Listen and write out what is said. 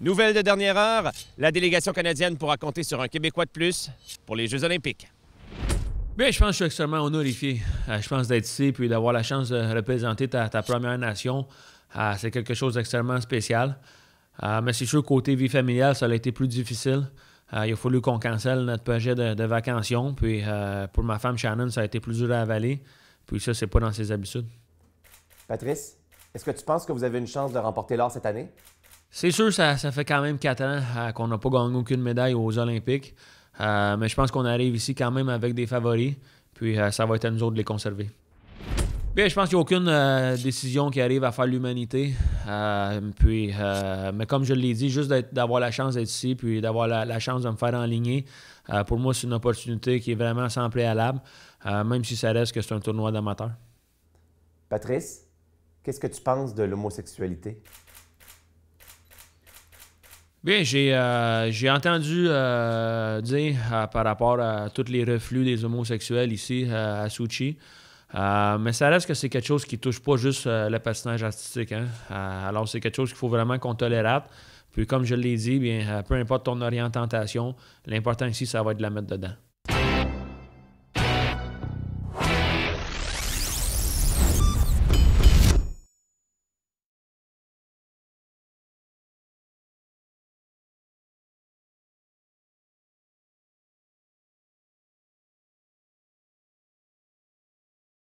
Nouvelle de dernière heure, la délégation canadienne pourra compter sur un Québécois de plus pour les Jeux olympiques. Bien, je pense que je suis extrêmement honorifié. Euh, je pense d'être ici puis d'avoir la chance de représenter ta, première nation. Euh, c'est quelque chose d'extrêmement spécial. Euh, mais c'est sûr, côté vie familiale, ça a été plus difficile. il a fallu qu'on cancelle notre projet de, de Puis pour ma femme Shannon, ça a été plus dur à avaler. Puis ça, c'est pas dans ses habitudes. Patrice, est-ce que tu penses que vous avez une chance de remporter l'or cette année? C'est sûr, ça, ça fait quand même quatre ans euh, qu'on n'a pas gagné aucune médaille aux Olympiques. Euh, mais je pense qu'on arrive ici quand même avec des favoris. Puis euh, ça va être à nous autres de les conserver. Bien, je pense qu'il n'y a aucune décision qui arrive à faire l'humanité. puis, mais comme je l'ai dit, juste d'avoir la chance d'être ici, puis d'avoir la, chance de me faire enligner, pour moi, c'est une opportunité qui est vraiment sans préalable, même si ça reste que c'est un tournoi d'amateurs. Patrice, qu'est-ce que tu penses de l'homosexualité? Bien, euh, j'ai entendu euh, dire euh, par rapport à tous les reflux des homosexuels ici à sushi mais ça reste que c'est quelque chose qui touche pas juste le patinage artistique. Hein. alors, c'est quelque chose qu'il faut vraiment qu'on tolérate. Puis, comme je l'ai dit, bien, peu importe ton orientation, l'important ici, ça va être de la mettre dedans.